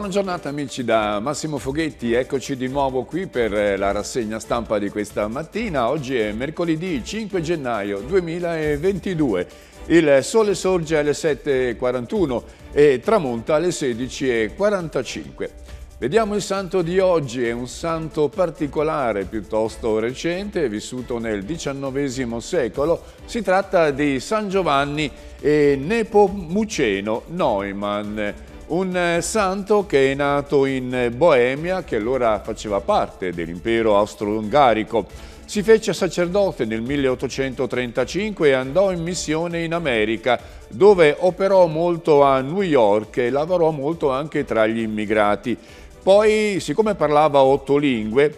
Buona giornata amici da Massimo Foghetti, eccoci di nuovo qui per eh, la rassegna stampa di questa mattina. Oggi è mercoledì 5 gennaio 2022. Il sole sorge alle 7.41 e tramonta alle 16.45. Vediamo il santo di oggi, è un santo particolare, piuttosto recente, vissuto nel XIX secolo. Si tratta di San Giovanni e Nepomuceno Neumann un eh, santo che è nato in eh, Boemia, che allora faceva parte dell'impero austro-ungarico. Si fece sacerdote nel 1835 e andò in missione in America, dove operò molto a New York e lavorò molto anche tra gli immigrati. Poi, siccome parlava otto lingue,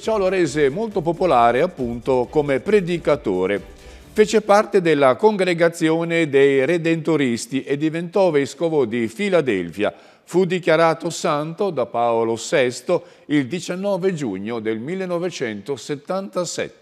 ciò lo rese molto popolare appunto come predicatore. Fece parte della congregazione dei Redentoristi e diventò vescovo di Filadelfia. Fu dichiarato santo da Paolo VI il 19 giugno del 1977.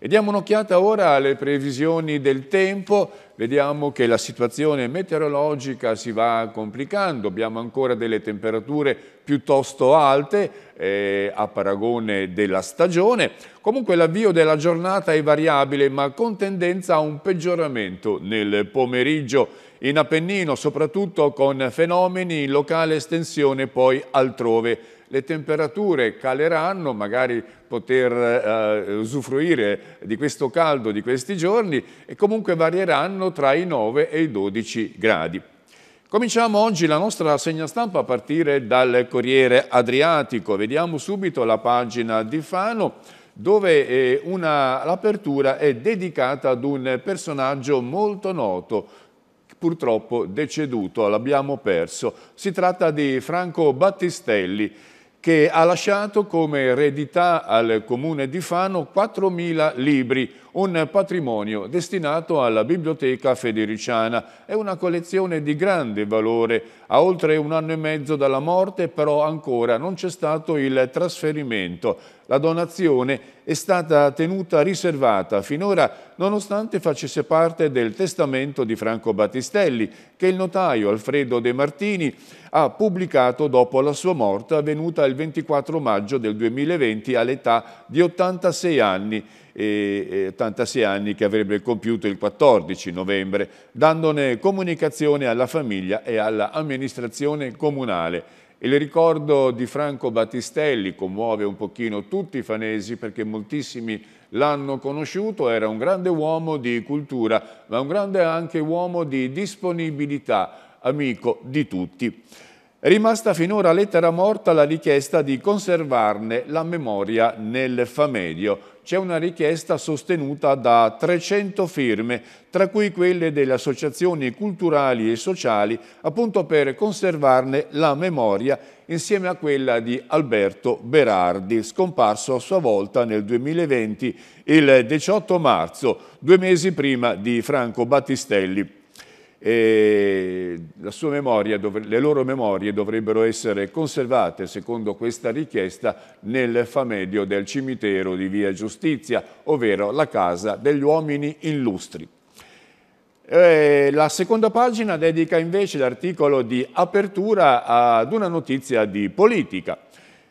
E diamo un'occhiata ora alle previsioni del tempo, vediamo che la situazione meteorologica si va complicando, abbiamo ancora delle temperature piuttosto alte eh, a paragone della stagione, comunque l'avvio della giornata è variabile ma con tendenza a un peggioramento nel pomeriggio in Appennino soprattutto con fenomeni in locale estensione poi altrove. Le temperature caleranno, magari poter eh, usufruire di questo caldo di questi giorni e comunque varieranno tra i 9 e i 12 gradi. Cominciamo oggi la nostra segna stampa a partire dal Corriere Adriatico. Vediamo subito la pagina di Fano dove eh, l'apertura è dedicata ad un personaggio molto noto purtroppo deceduto, l'abbiamo perso. Si tratta di Franco Battistelli che ha lasciato come eredità al comune di Fano 4.000 libri, un patrimonio destinato alla Biblioteca Federiciana. È una collezione di grande valore. A oltre un anno e mezzo dalla morte, però ancora non c'è stato il trasferimento. La donazione è stata tenuta riservata finora nonostante facesse parte del testamento di Franco Battistelli che il notaio Alfredo De Martini ha pubblicato dopo la sua morte avvenuta il 24 maggio del 2020 all'età di 86 anni. 86 anni che avrebbe compiuto il 14 novembre, dandone comunicazione alla famiglia e all'amministrazione comunale. Il ricordo di Franco Battistelli commuove un pochino tutti i fanesi perché moltissimi l'hanno conosciuto, era un grande uomo di cultura, ma un grande anche uomo di disponibilità, amico di tutti rimasta finora lettera morta la richiesta di conservarne la memoria nel Famedio. C'è una richiesta sostenuta da 300 firme, tra cui quelle delle associazioni culturali e sociali, appunto per conservarne la memoria insieme a quella di Alberto Berardi, scomparso a sua volta nel 2020, il 18 marzo, due mesi prima di Franco Battistelli e memoria, le loro memorie dovrebbero essere conservate, secondo questa richiesta, nel famedio del cimitero di Via Giustizia, ovvero la casa degli uomini illustri. E la seconda pagina dedica invece l'articolo di apertura ad una notizia di politica.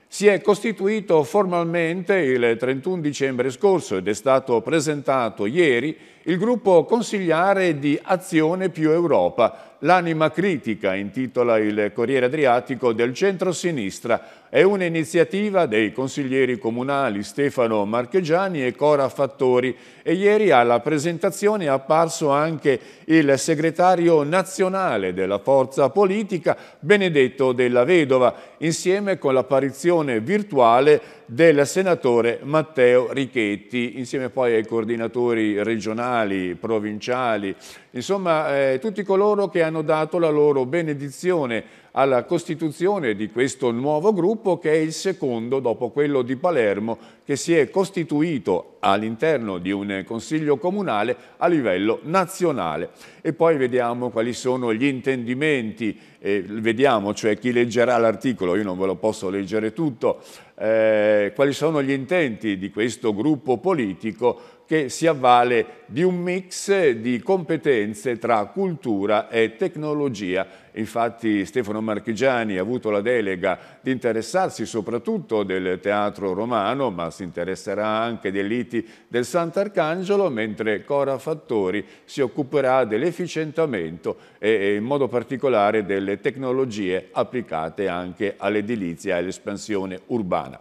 Si è costituito formalmente il 31 dicembre scorso ed è stato presentato ieri il gruppo consigliare di Azione più Europa. L'anima critica intitola il Corriere Adriatico del centro-sinistra è un'iniziativa dei consiglieri comunali Stefano Marchegiani e Cora Fattori e ieri alla presentazione è apparso anche il segretario nazionale della forza politica Benedetto della Vedova insieme con l'apparizione virtuale del senatore Matteo Richetti insieme poi ai coordinatori regionali, provinciali Insomma, eh, tutti coloro che hanno dato la loro benedizione alla costituzione di questo nuovo gruppo che è il secondo dopo quello di Palermo che si è costituito all'interno di un consiglio comunale a livello nazionale. E poi vediamo quali sono gli intendimenti, eh, vediamo cioè chi leggerà l'articolo, io non ve lo posso leggere tutto, eh, quali sono gli intenti di questo gruppo politico che si avvale di un mix di competenze tra cultura e tecnologia. Infatti Stefano Marchigiani ha avuto la delega di interessarsi soprattutto del teatro romano, ma si interesserà anche dei liti del Sant'Arcangelo, mentre Cora Fattori si occuperà dell'efficientamento e in modo particolare delle tecnologie applicate anche all'edilizia e all'espansione urbana.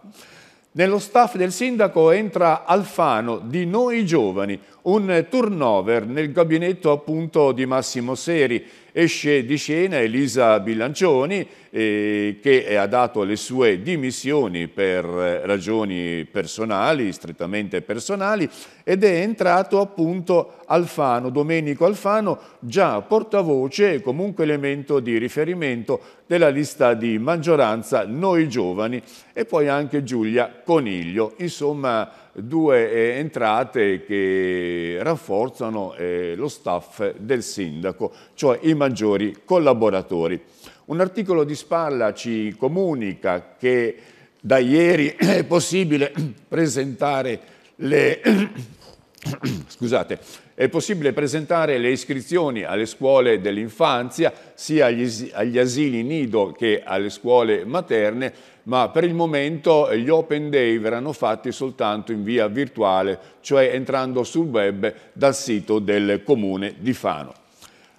Nello staff del sindaco entra Alfano di Noi Giovani, un turnover nel gabinetto appunto di Massimo Seri esce di scena Elisa Bilancioni eh, che ha dato le sue dimissioni per eh, ragioni personali, strettamente personali, ed è entrato appunto Alfano, Domenico Alfano, già portavoce e comunque elemento di riferimento della lista di maggioranza Noi Giovani e poi anche Giulia Coniglio. Insomma, due eh, entrate che rafforzano eh, lo staff del sindaco, cioè i maggiori collaboratori. Un articolo di Spalla ci comunica che da ieri è possibile presentare le Scusate, è possibile presentare le iscrizioni alle scuole dell'infanzia, sia agli, agli asili nido che alle scuole materne, ma per il momento gli open day verranno fatti soltanto in via virtuale, cioè entrando sul web dal sito del comune di Fano.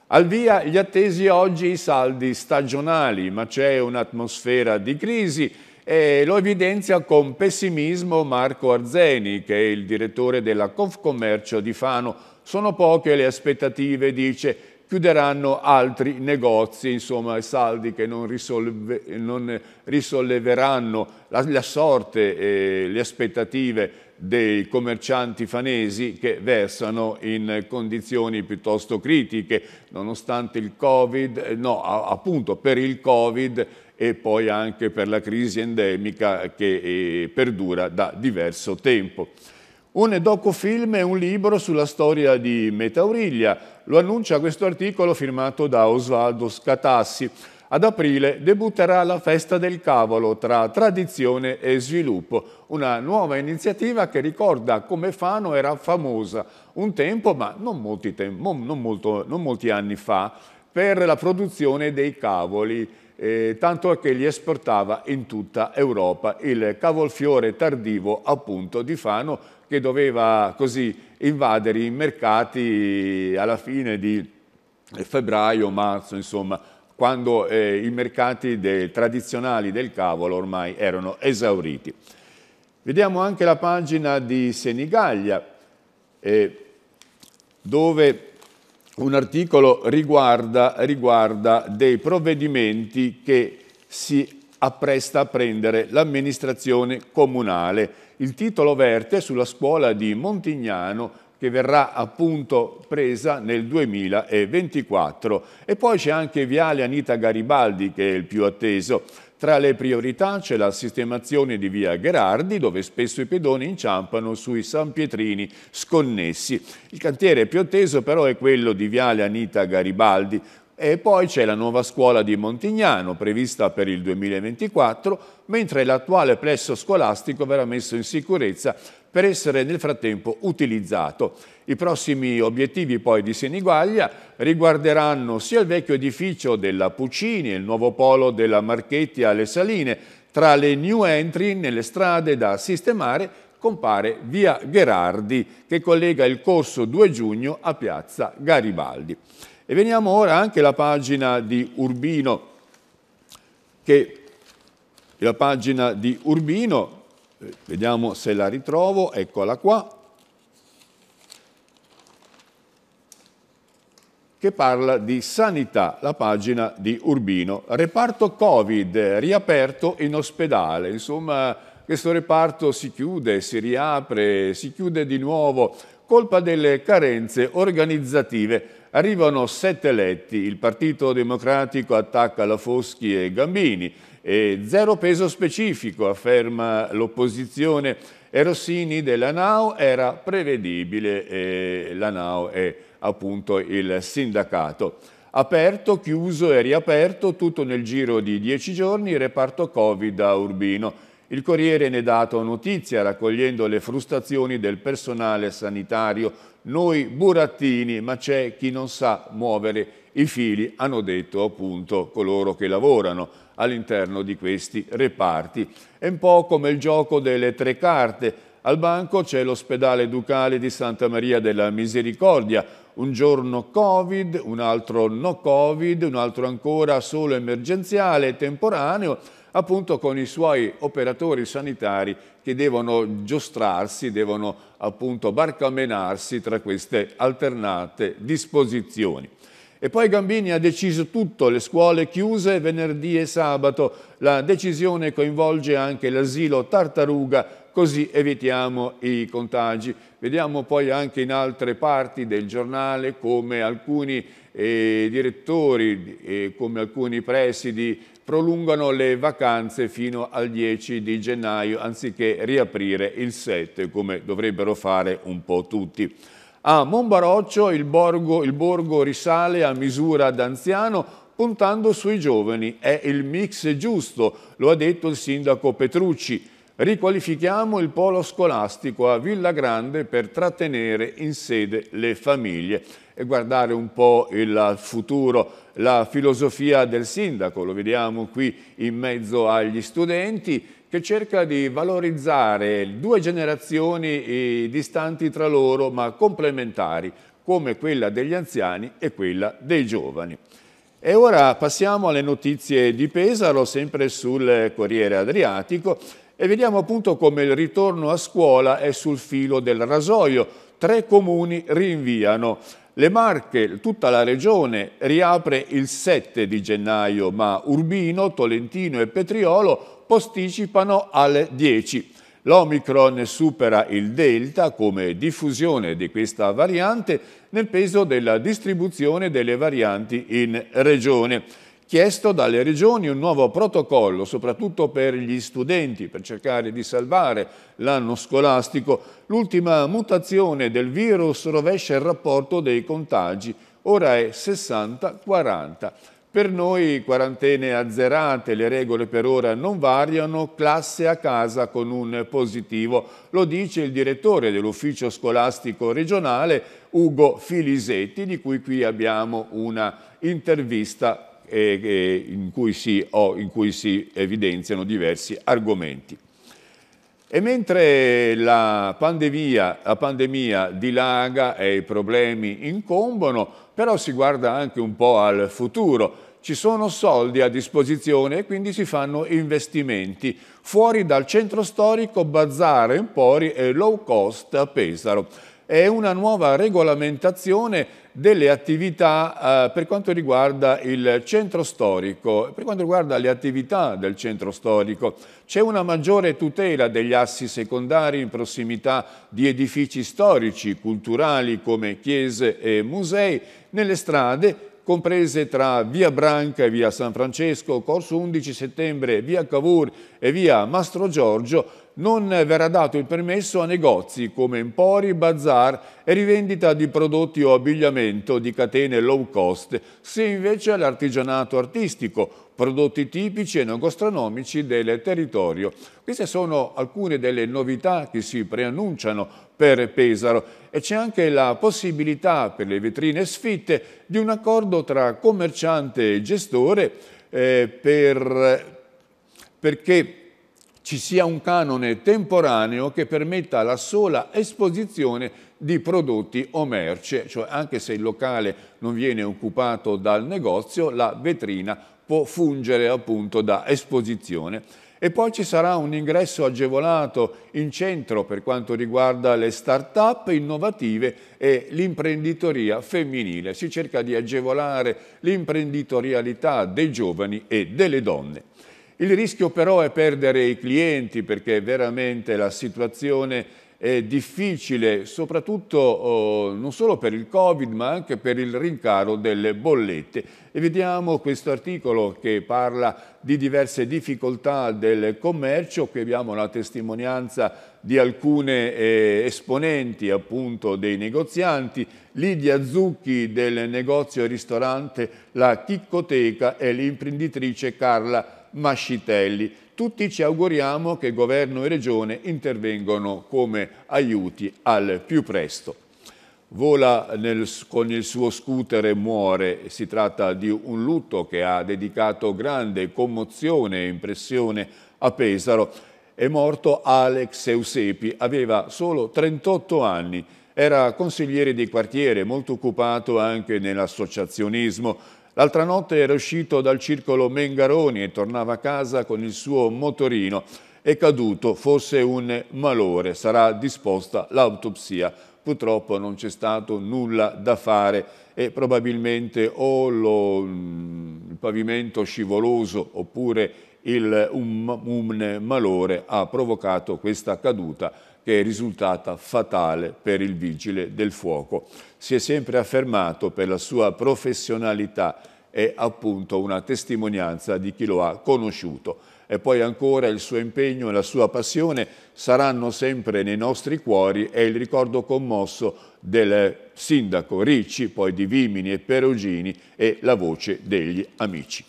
Al via gli attesi oggi i saldi stagionali, ma c'è un'atmosfera di crisi e lo evidenzia con pessimismo Marco Arzeni, che è il direttore della Confcommercio di Fano. Sono poche le aspettative, dice, chiuderanno altri negozi, insomma, saldi che non, risolve, non risolleveranno la, la sorte, eh, le aspettative dei commercianti fanesi che versano in condizioni piuttosto critiche, nonostante il Covid, eh, no, appunto per il Covid e poi anche per la crisi endemica che eh, perdura da diverso tempo. Un docufilm è un libro sulla storia di Metauriglia, lo annuncia questo articolo firmato da Osvaldo Scatassi. Ad aprile debutterà la Festa del Cavolo tra tradizione e sviluppo, una nuova iniziativa che ricorda come Fano era famosa un tempo, ma non molti, tem non molto, non molti anni fa, per la produzione dei cavoli, eh, tanto che li esportava in tutta Europa. Il cavolfiore tardivo appunto di Fano che doveva così invadere i mercati alla fine di febbraio, marzo, insomma, quando eh, i mercati de tradizionali del cavolo ormai erano esauriti. Vediamo anche la pagina di Senigallia, eh, dove un articolo riguarda, riguarda dei provvedimenti che si appresta a prendere l'amministrazione comunale. Il titolo verte sulla scuola di Montignano che verrà appunto presa nel 2024. E poi c'è anche Viale Anita Garibaldi che è il più atteso. Tra le priorità c'è la sistemazione di via Gherardi, dove spesso i pedoni inciampano sui San Pietrini sconnessi. Il cantiere più atteso però è quello di viale Anita Garibaldi, e poi c'è la nuova scuola di Montignano, prevista per il 2024, mentre l'attuale plesso scolastico verrà messo in sicurezza per essere nel frattempo utilizzato. I prossimi obiettivi poi di Senigallia riguarderanno sia il vecchio edificio della Puccini e il nuovo polo della Marchetti alle Saline, tra le new entry nelle strade da sistemare compare via Gherardi che collega il corso 2 giugno a piazza Garibaldi. E veniamo ora anche alla pagina di Urbino, che la pagina di Urbino, eh, vediamo se la ritrovo, eccola qua, che parla di sanità, la pagina di Urbino. Reparto Covid riaperto in ospedale, insomma questo reparto si chiude, si riapre, si chiude di nuovo, colpa delle carenze organizzative. Arrivano sette eletti, il Partito Democratico attacca la Foschi e Gambini e zero peso specifico, afferma l'opposizione. E Rossini della Nau era prevedibile e la Nau è appunto il sindacato. Aperto, chiuso e riaperto, tutto nel giro di dieci giorni, reparto Covid a Urbino. Il Corriere ne ha dato notizia raccogliendo le frustrazioni del personale sanitario. Noi burattini, ma c'è chi non sa muovere i fili, hanno detto appunto coloro che lavorano all'interno di questi reparti. È un po' come il gioco delle tre carte. Al banco c'è l'ospedale ducale di Santa Maria della Misericordia, un giorno Covid, un altro no Covid, un altro ancora solo emergenziale, temporaneo appunto con i suoi operatori sanitari che devono giostrarsi, devono appunto barcamenarsi tra queste alternate disposizioni. E poi Gambini ha deciso tutto, le scuole chiuse venerdì e sabato. La decisione coinvolge anche l'asilo Tartaruga, così evitiamo i contagi. Vediamo poi anche in altre parti del giornale come alcuni eh, direttori, eh, come alcuni presidi prolungano le vacanze fino al 10 di gennaio anziché riaprire il 7 come dovrebbero fare un po' tutti. A Monbaroccio il borgo, il borgo risale a misura d'anziano puntando sui giovani. È il mix giusto, lo ha detto il sindaco Petrucci. Riqualifichiamo il polo scolastico a Villa Grande per trattenere in sede le famiglie e guardare un po' il futuro. La filosofia del sindaco, lo vediamo qui in mezzo agli studenti, che cerca di valorizzare due generazioni eh, distanti tra loro ma complementari, come quella degli anziani e quella dei giovani. E ora passiamo alle notizie di Pesaro, sempre sul Corriere Adriatico, e vediamo appunto come il ritorno a scuola è sul filo del rasoio. Tre comuni rinviano. Le Marche, tutta la regione, riapre il 7 di gennaio, ma Urbino, Tolentino e Petriolo posticipano al 10. L'Omicron supera il Delta come diffusione di questa variante nel peso della distribuzione delle varianti in regione chiesto dalle regioni un nuovo protocollo, soprattutto per gli studenti, per cercare di salvare l'anno scolastico. L'ultima mutazione del virus rovescia il rapporto dei contagi, ora è 60-40. Per noi quarantene azzerate, le regole per ora non variano, classe a casa con un positivo. Lo dice il direttore dell'ufficio scolastico regionale, Ugo Filisetti, di cui qui abbiamo una intervista in cui, si, oh, in cui si evidenziano diversi argomenti. E mentre la pandemia, la pandemia, dilaga e i problemi incombono, però si guarda anche un po' al futuro. Ci sono soldi a disposizione e quindi si fanno investimenti fuori dal centro storico, Bazzare, Empori e low cost a Pesaro è una nuova regolamentazione delle attività eh, per quanto riguarda il centro storico. Per quanto riguarda le attività del centro storico c'è una maggiore tutela degli assi secondari in prossimità di edifici storici, culturali come chiese e musei, nelle strade comprese tra via Branca e via San Francesco, corso 11 settembre, via Cavour e via Mastro Giorgio, non verrà dato il permesso a negozi come empori, bazar e rivendita di prodotti o abbigliamento di catene low cost, se invece all'artigianato artistico, prodotti tipici e non gastronomici del territorio. Queste sono alcune delle novità che si preannunciano per Pesaro e c'è anche la possibilità per le vetrine sfitte di un accordo tra commerciante e gestore eh, per, perché ci sia un canone temporaneo che permetta la sola esposizione di prodotti o merce, cioè anche se il locale non viene occupato dal negozio, la vetrina può fungere appunto da esposizione. E poi ci sarà un ingresso agevolato in centro per quanto riguarda le start-up innovative e l'imprenditoria femminile. Si cerca di agevolare l'imprenditorialità dei giovani e delle donne. Il rischio però è perdere i clienti perché veramente la situazione è difficile, soprattutto oh, non solo per il Covid ma anche per il rincaro delle bollette. E vediamo questo articolo che parla di diverse difficoltà del commercio, qui abbiamo la testimonianza di alcune eh, esponenti appunto dei negozianti, Lidia Zucchi del negozio e ristorante La Chiccoteca e l'imprenditrice Carla Mascitelli. Tutti ci auguriamo che governo e regione intervengano come aiuti al più presto. Vola nel, con il suo scooter e muore. Si tratta di un lutto che ha dedicato grande commozione e impressione a Pesaro. È morto Alex Eusepi, aveva solo 38 anni. Era consigliere di quartiere, molto occupato anche nell'associazionismo L'altra notte era uscito dal circolo Mengaroni e tornava a casa con il suo motorino. È caduto, fosse un malore, sarà disposta l'autopsia. Purtroppo non c'è stato nulla da fare e probabilmente o lo, mm, il pavimento scivoloso oppure il, un, um, un malore ha provocato questa caduta che è risultata fatale per il vigile del fuoco. Si è sempre affermato per la sua professionalità è appunto una testimonianza di chi lo ha conosciuto. E poi ancora il suo impegno e la sua passione saranno sempre nei nostri cuori e il ricordo commosso del sindaco Ricci, poi di Vimini e Perugini e la voce degli amici.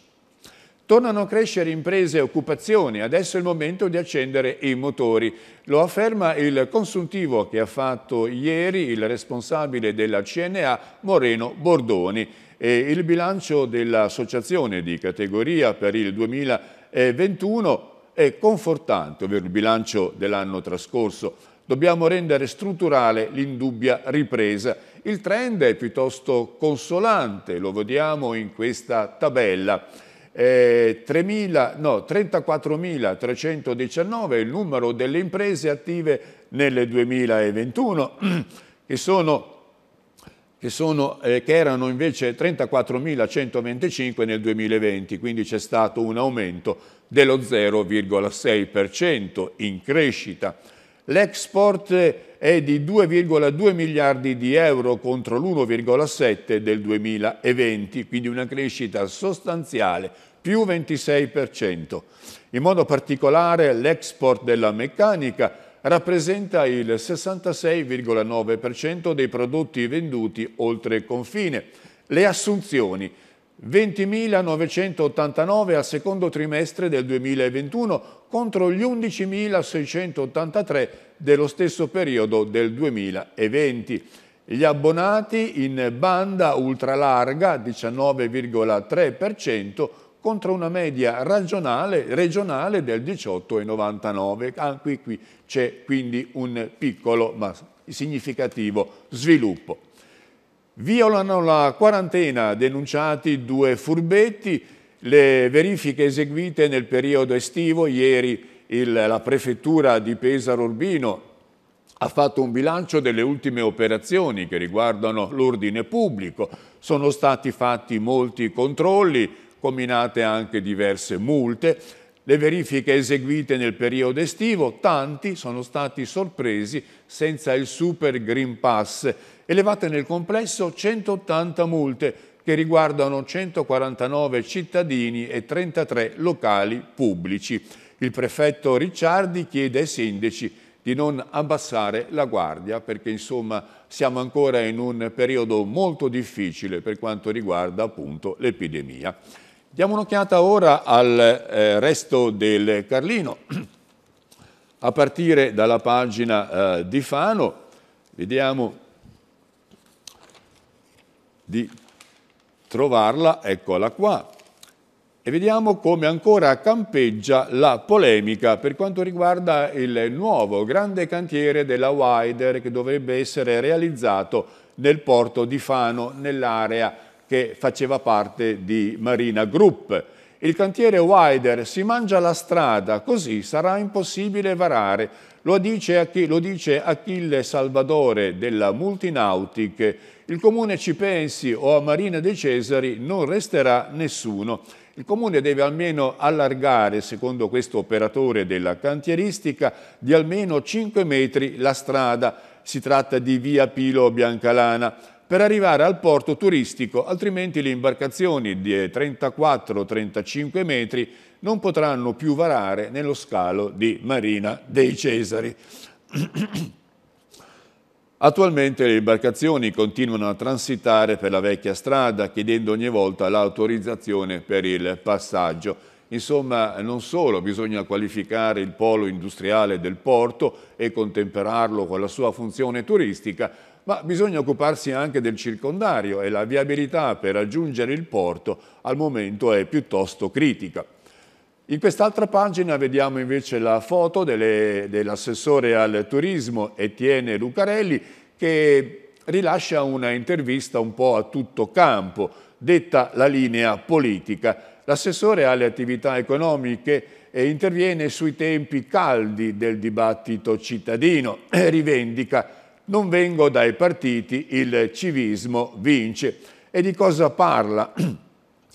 Tornano a crescere imprese e occupazioni, adesso è il momento di accendere i motori. Lo afferma il consuntivo che ha fatto ieri il responsabile della CNA Moreno Bordoni. E il bilancio dell'associazione di categoria per il 2021 è confortante, ovvero il bilancio dell'anno trascorso. Dobbiamo rendere strutturale l'indubbia ripresa. Il trend è piuttosto consolante, lo vediamo in questa tabella eh, no, 34.319 è il numero delle imprese attive nel 2021, che, sono, che, sono, eh, che erano invece 34.125 nel 2020, quindi c'è stato un aumento dello 0,6% in crescita. L'export è di 2,2 miliardi di euro contro l'1,7 del 2020, quindi una crescita sostanziale, più 26%. In modo particolare l'export della meccanica rappresenta il 66,9% dei prodotti venduti oltre confine. Le assunzioni 20.989 al secondo trimestre del 2021 contro gli 11.683 dello stesso periodo del 2020. Gli abbonati in banda ultralarga 19,3% contro una media regionale, regionale del 18,99. Anche qui c'è quindi un piccolo ma significativo sviluppo. Violano la quarantena denunciati due furbetti, le verifiche eseguite nel periodo estivo, ieri il, la prefettura di Pesaro Urbino ha fatto un bilancio delle ultime operazioni che riguardano l'ordine pubblico, sono stati fatti molti controlli, combinate anche diverse multe, le verifiche eseguite nel periodo estivo, tanti sono stati sorpresi senza il Super Green Pass, elevate nel complesso 180 multe che riguardano 149 cittadini e 33 locali pubblici. Il prefetto Ricciardi chiede ai sindaci di non abbassare la guardia perché insomma siamo ancora in un periodo molto difficile per quanto riguarda appunto l'epidemia. Diamo un'occhiata ora al eh, resto del Carlino, a partire dalla pagina eh, di Fano, vediamo di trovarla, eccola qua, e vediamo come ancora campeggia la polemica per quanto riguarda il nuovo grande cantiere della Wider che dovrebbe essere realizzato nel porto di Fano, nell'area di che faceva parte di Marina Group. Il cantiere Wider si mangia la strada, così sarà impossibile varare. Lo dice, lo dice Achille Salvadore della Multinautic. Il comune ci pensi o a Marina dei Cesari non resterà nessuno. Il Comune deve almeno allargare, secondo questo operatore della cantieristica, di almeno 5 metri la strada. Si tratta di via Pilo Biancalana per arrivare al porto turistico, altrimenti le imbarcazioni di 34-35 metri non potranno più varare nello scalo di Marina dei Cesari. Attualmente le imbarcazioni continuano a transitare per la vecchia strada chiedendo ogni volta l'autorizzazione per il passaggio Insomma, non solo bisogna qualificare il polo industriale del porto e contemperarlo con la sua funzione turistica, ma bisogna occuparsi anche del circondario e la viabilità per raggiungere il porto al momento è piuttosto critica. In quest'altra pagina vediamo invece la foto dell'assessore dell al turismo Etienne Lucarelli che rilascia una intervista un po' a tutto campo, detta la linea politica L'assessore alle attività economiche eh, interviene sui tempi caldi del dibattito cittadino e eh, rivendica non vengo dai partiti, il civismo vince. E di cosa parla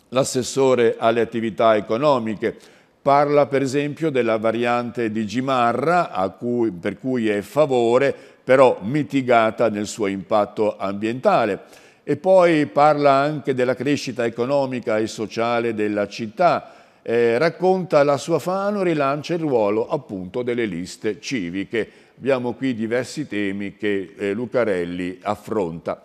l'assessore alle attività economiche? Parla per esempio della variante di Gimarra, cui, per cui è favore, però mitigata nel suo impatto ambientale e poi parla anche della crescita economica e sociale della città, eh, racconta la sua fano, rilancia il ruolo appunto delle liste civiche. Abbiamo qui diversi temi che eh, Lucarelli affronta.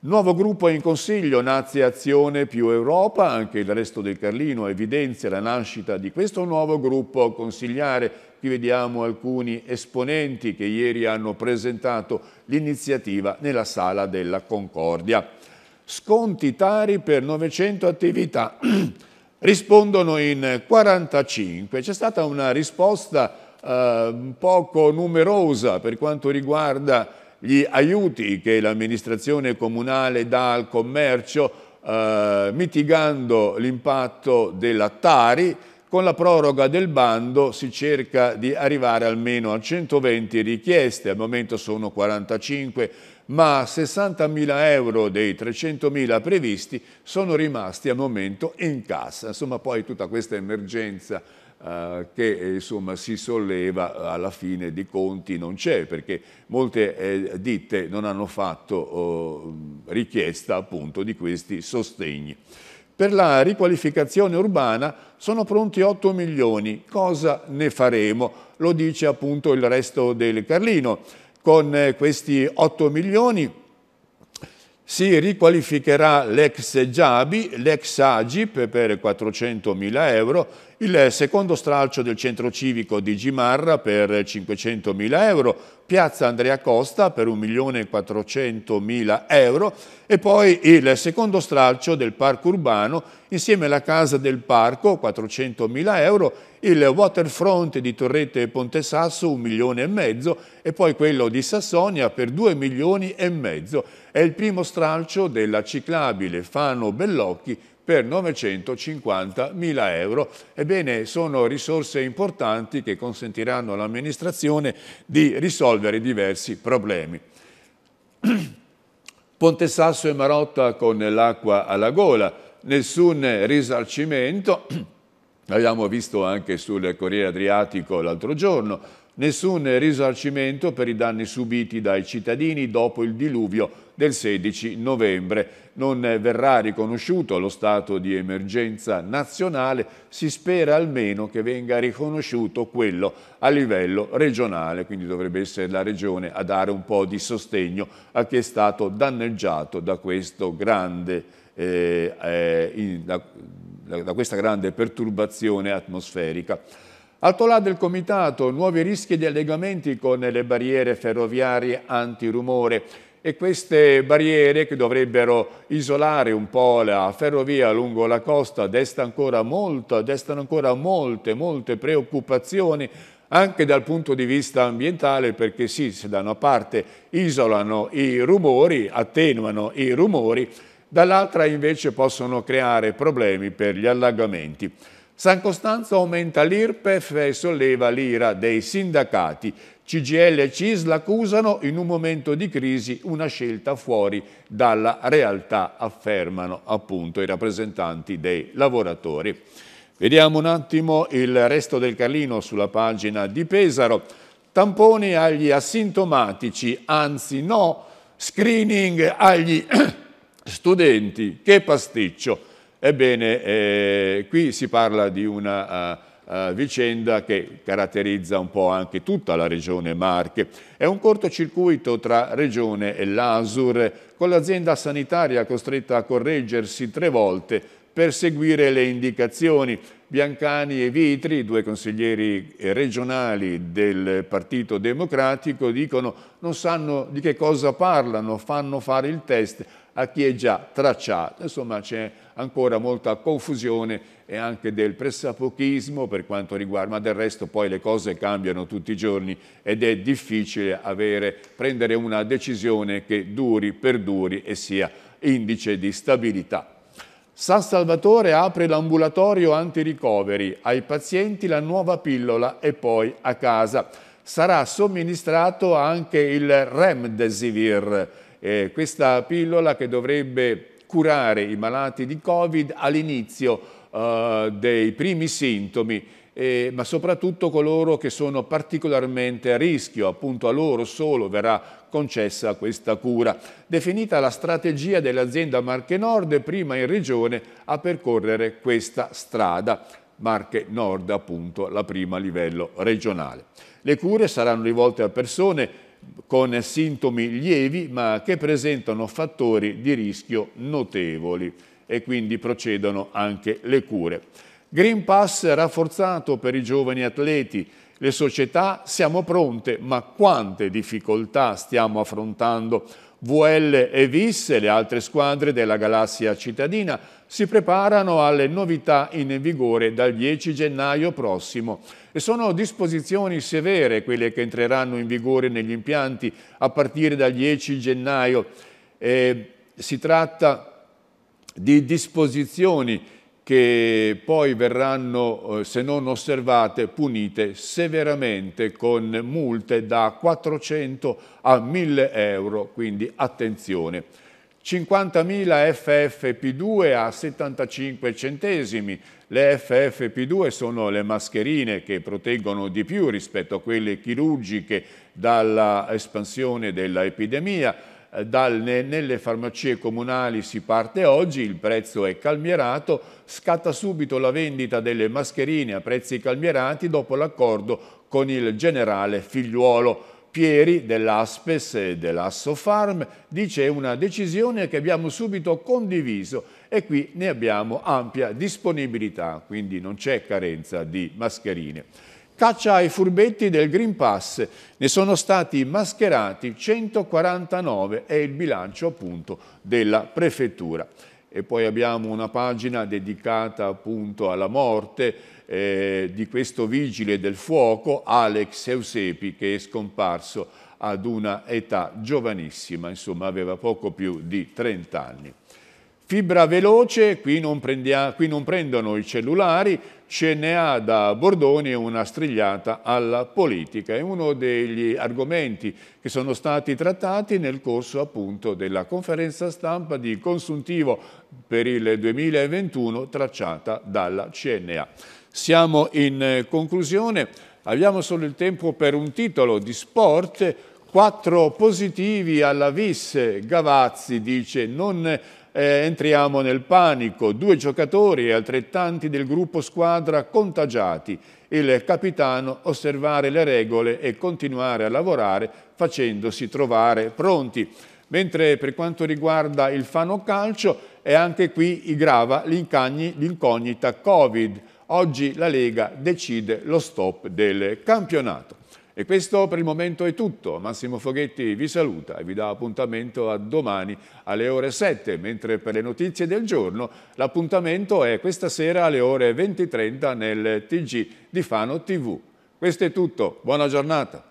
Nuovo gruppo in consiglio, Nazi Azione più Europa, anche il resto del Carlino evidenzia la nascita di questo nuovo gruppo consigliare Qui vediamo alcuni esponenti che ieri hanno presentato l'iniziativa nella Sala della Concordia. Sconti tari per 900 attività. Rispondono in 45. C'è stata una risposta eh, poco numerosa per quanto riguarda gli aiuti che l'amministrazione comunale dà al commercio eh, mitigando l'impatto della Tari con la proroga del bando si cerca di arrivare almeno a 120 richieste, al momento sono 45, ma 60.000 euro dei 300.000 previsti sono rimasti al momento in cassa. Insomma, poi tutta questa emergenza eh, che eh, insomma, si solleva eh, alla fine di conti non c'è perché molte ditte non hanno fatto oh, richiesta appunto di questi sostegni. Per la riqualificazione urbana sono pronti 8 milioni. Cosa ne faremo? Lo dice appunto il resto del Carlino. Con eh, questi 8 milioni si riqualificherà l'ex Giabi, l'ex Agip per 400.000 euro, il secondo stralcio del centro civico di Gimarra per 500.000 euro, piazza Andrea Costa per 1.400.000 euro e poi il secondo stralcio del parco urbano insieme alla casa del parco 400.000 euro il waterfront di Torrette e Ponte Sasso un milione e mezzo e poi quello di Sassonia per due milioni e mezzo. È il primo stralcio della ciclabile Fano Bellocchi per 950 mila euro. Ebbene, sono risorse importanti che consentiranno all'amministrazione di risolvere diversi problemi. Ponte Sasso e Marotta con l'acqua alla gola, nessun risarcimento L'abbiamo visto anche sul Corriere Adriatico l'altro giorno. Nessun risarcimento per i danni subiti dai cittadini dopo il diluvio del 16 novembre. Non verrà riconosciuto lo stato di emergenza nazionale, si spera almeno che venga riconosciuto quello a livello regionale, quindi dovrebbe essere la regione a dare un po' di sostegno a chi è stato danneggiato da questo grande eh, eh, in, da, da, questa grande perturbazione atmosferica. Al tolà del comitato, nuovi rischi di allegamenti con le barriere ferroviarie antirumore e queste barriere che dovrebbero isolare un po' la ferrovia lungo la costa destano ancora, molto, destano ancora molte, molte preoccupazioni anche dal punto di vista ambientale perché sì, se da una parte isolano i rumori, attenuano i rumori, dall'altra invece possono creare problemi per gli allagamenti. San Costanzo aumenta l'IRPEF e solleva l'ira dei sindacati. CGL e CIS l'accusano in un momento di crisi, una scelta fuori dalla realtà, affermano appunto i rappresentanti dei lavoratori. Vediamo un attimo il resto del Carlino sulla pagina di Pesaro. Tamponi agli asintomatici, anzi no, screening agli Studenti, che pasticcio! Ebbene, eh, qui si parla di una uh, uh, vicenda che caratterizza un po' anche tutta la regione Marche. È un cortocircuito tra regione e l'ASUR, con l'azienda sanitaria costretta a correggersi tre volte per seguire le indicazioni. Biancani e Vitri, due consiglieri regionali del Partito Democratico, dicono non sanno di che cosa parlano, fanno fare il test a chi è già tracciato. Insomma c'è ancora molta confusione e anche del pressapochismo per quanto riguarda, ma del resto poi le cose cambiano tutti i giorni ed è difficile avere, prendere una decisione che duri, perduri e sia indice di stabilità. San Salvatore apre l'ambulatorio antiricoveri, ai pazienti la nuova pillola e poi a casa. Sarà somministrato anche il Remdesivir, eh, questa pillola che dovrebbe curare i malati di Covid all'inizio eh, dei primi sintomi, eh, ma soprattutto coloro che sono particolarmente a rischio, appunto a loro solo verrà concessa questa cura. Definita la strategia dell'azienda Marche Nord, prima in regione a percorrere questa strada. Marche Nord appunto la prima a livello regionale. Le cure saranno rivolte a persone con sintomi lievi ma che presentano fattori di rischio notevoli e quindi procedono anche le cure. Green Pass rafforzato per i giovani atleti, le società siamo pronte, ma quante difficoltà stiamo affrontando? VL e VIS, le altre squadre della galassia cittadina, si preparano alle novità in vigore dal 10 gennaio prossimo. E sono disposizioni severe quelle che entreranno in vigore negli impianti a partire dal 10 gennaio. Eh, si tratta di disposizioni che poi verranno, eh, se non osservate, punite severamente con multe da 400 a 1000 euro, quindi attenzione. 50.000 FFP2 a 75 centesimi. Le FFP2 sono le mascherine che proteggono di più rispetto a quelle chirurgiche dall'espansione dell'epidemia. Eh, nelle farmacie comunali si parte oggi, il prezzo è calmierato, scatta subito la vendita delle mascherine a prezzi calmierati dopo l'accordo con il generale Figliuolo. Pieri dell'Aspes e dell'Assofarm dice una decisione che abbiamo subito condiviso e qui ne abbiamo ampia disponibilità, quindi non c'è carenza di mascherine. Caccia ai furbetti del Green Pass, ne sono stati mascherati 149 è il bilancio appunto della prefettura. E poi abbiamo una pagina dedicata appunto alla morte, eh, di questo vigile del fuoco, Alex Eusepi, che è scomparso ad una età giovanissima, insomma aveva poco più di 30 anni. Fibra veloce, qui non, prendia, qui non prendono i cellulari, ce ne ha da Bordoni una strigliata alla politica. È uno degli argomenti che sono stati trattati nel corso appunto della conferenza stampa di consuntivo per il 2021 tracciata dalla CNA. Siamo in eh, conclusione, abbiamo solo il tempo per un titolo di sport, quattro positivi alla VIS, Gavazzi dice non eh, entriamo nel panico, due giocatori e altrettanti del gruppo squadra contagiati, il capitano osservare le regole e continuare a lavorare facendosi trovare pronti. Mentre per quanto riguarda il Fano Calcio, è anche qui grava l'incognita Covid. Oggi la Lega decide lo stop del campionato. E questo per il momento è tutto. Massimo Foghetti vi saluta e vi dà appuntamento a domani alle ore 7, mentre per le notizie del giorno l'appuntamento è questa sera alle ore 20.30 nel TG di Fano TV. Questo è tutto, buona giornata.